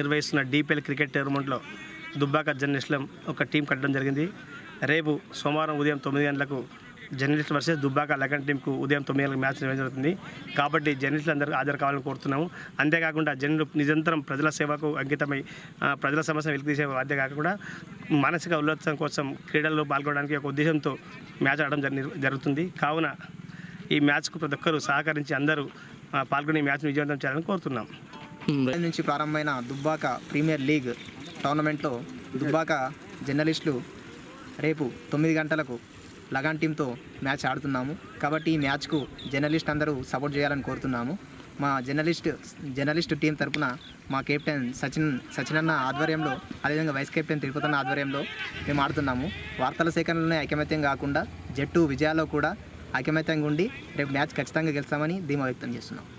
నిర్వహిస్తున్న DPL cricket టోర్నమెంట్లో దుబ్బాక జర్నలిస్టులం ఒక టీం కట్టడం జరిగింది రేపు సోమవారం ఉదయం తొమ్మిది గంటలకు జర్నలిస్ట్ వర్సెస్ దుబ్బాక లెగన్ టీంకు ఉదయం తొమ్మిది గంటలకు మ్యాచ్ నిర్వహించబడుతుంది కాబట్టి జర్నలిస్టులు అందరికీ హాజరు కావాలని కోరుతున్నాము అంతేకాకుండా జనులు నిరంతరం ప్రజల సేవకు అంకితమై ప్రజల సమస్యను వెలికితీసే బాధ్యత కాకుండా మానసిక ఉల్లాసం కోసం క్రీడల్లో పాల్గొనడానికి ఒక ఉద్దేశంతో మ్యాచ్ ఆడడం జరుగుతుంది కావున ఈ మ్యాచ్కు ప్రతి ఒక్కరూ సహకరించి అందరూ పాల్గొని మ్యాచ్ను విజయవంతం చేయాలని కోరుతున్నాం నుంచి ప్రారంభమైన దుబ్బాక ప్రీమియర్ లీగ్ టోర్నమెంట్లో దుబ్బాక జర్నలిస్టులు రేపు తొమ్మిది గంటలకు లగాన్ టీంతో మ్యాచ్ ఆడుతున్నాము కాబట్టి ఈ మ్యాచ్కు జర్నలిస్ట్ అందరూ సపోర్ట్ చేయాలని కోరుతున్నాము మా జర్నలిస్ట్ జర్నలిస్ట్ టీం తరపున మా కెప్టెన్ సచిన్ సచిన్ అన్న ఆధ్వర్యంలో అదేవిధంగా వైస్ కెప్టెన్ తిరుపతి అన్న ఆధ్వర్యంలో మేము ఆడుతున్నాము వార్తల సేకరణలోనే ఐకమత్యం కాకుండా జట్టు విజయాల్లో కూడా ఐకమత్యంగా ఉండి రేపు మ్యాచ్ ఖచ్చితంగా గెలుస్తామని ధీమా వ్యక్తం చేస్తున్నాం